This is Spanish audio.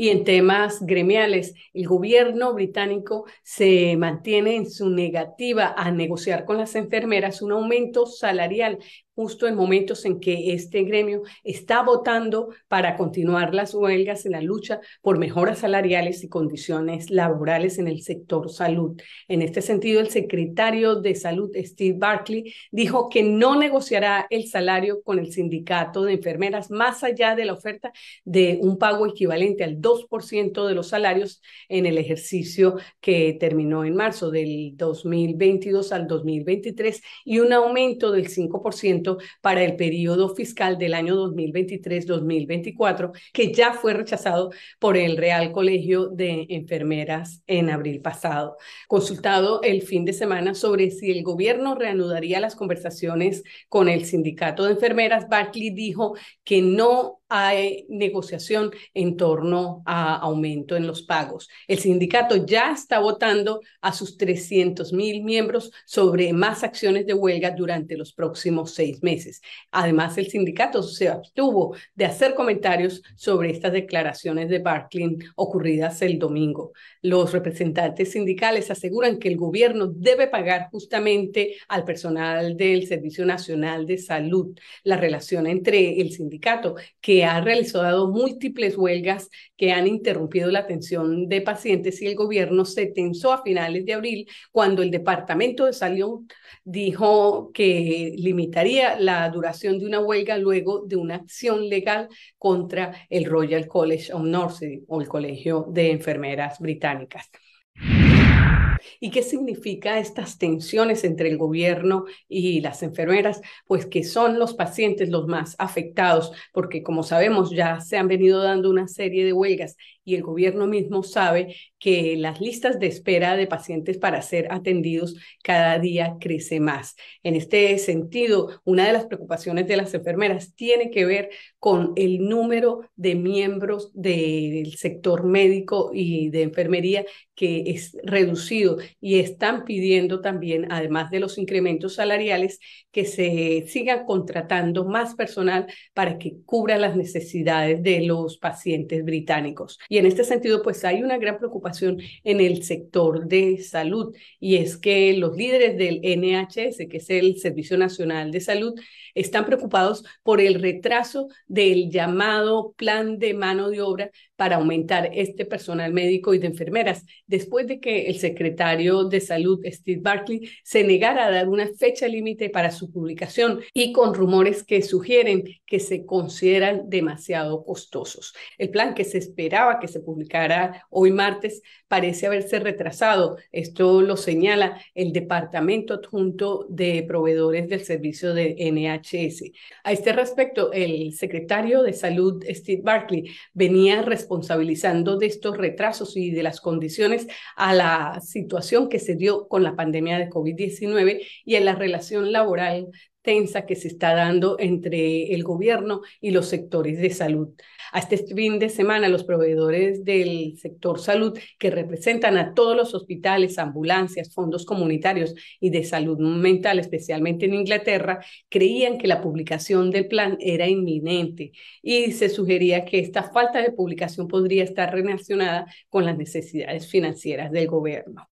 Y en temas gremiales, el gobierno británico se mantiene en su negativa a negociar con las enfermeras un aumento salarial justo en momentos en que este gremio está votando para continuar las huelgas en la lucha por mejoras salariales y condiciones laborales en el sector salud. En este sentido, el secretario de Salud, Steve Barkley, dijo que no negociará el salario con el sindicato de enfermeras más allá de la oferta de un pago equivalente al 2% de los salarios en el ejercicio que terminó en marzo del 2022 al 2023 y un aumento del 5% para el periodo fiscal del año 2023-2024, que ya fue rechazado por el Real Colegio de Enfermeras en abril pasado. Consultado el fin de semana sobre si el gobierno reanudaría las conversaciones con el sindicato de enfermeras, Barclay dijo que no hay negociación en torno a aumento en los pagos. El sindicato ya está votando a sus 300 mil miembros sobre más acciones de huelga durante los próximos seis meses. Además, el sindicato se abstuvo de hacer comentarios sobre estas declaraciones de Barclay ocurridas el domingo. Los representantes sindicales aseguran que el gobierno debe pagar justamente al personal del Servicio Nacional de Salud. La relación entre el sindicato, que ha realizado múltiples huelgas que han interrumpido la atención de pacientes, y el gobierno se tensó a finales de abril cuando el Departamento de Salud dijo que limitaría la duración de una huelga luego de una acción legal contra el Royal College of Nursing o el Colegio de Enfermeras Británicas. ¿Y qué significa estas tensiones entre el gobierno y las enfermeras? Pues que son los pacientes los más afectados, porque como sabemos ya se han venido dando una serie de huelgas y el gobierno mismo sabe que las listas de espera de pacientes para ser atendidos cada día crece más. En este sentido, una de las preocupaciones de las enfermeras tiene que ver con el número de miembros del sector médico y de enfermería que es reducido y están pidiendo también, además de los incrementos salariales, que se siga contratando más personal para que cubra las necesidades de los pacientes británicos en este sentido, pues hay una gran preocupación en el sector de salud y es que los líderes del NHS, que es el Servicio Nacional de Salud, están preocupados por el retraso del llamado plan de mano de obra para aumentar este personal médico y de enfermeras, después de que el secretario de Salud, Steve Barkley, se negara a dar una fecha límite para su publicación y con rumores que sugieren que se consideran demasiado costosos. El plan que se esperaba que se publicara hoy martes parece haberse retrasado. Esto lo señala el Departamento Adjunto de Proveedores del Servicio de NHS. A este respecto, el secretario de Salud, Steve Barkley, venía respondiendo responsabilizando de estos retrasos y de las condiciones a la situación que se dio con la pandemia de COVID-19 y en la relación laboral tensa que se está dando entre el gobierno y los sectores de salud. Hasta este fin de semana, los proveedores del sector salud, que representan a todos los hospitales, ambulancias, fondos comunitarios y de salud mental, especialmente en Inglaterra, creían que la publicación del plan era inminente y se sugería que esta falta de publicación podría estar relacionada con las necesidades financieras del gobierno.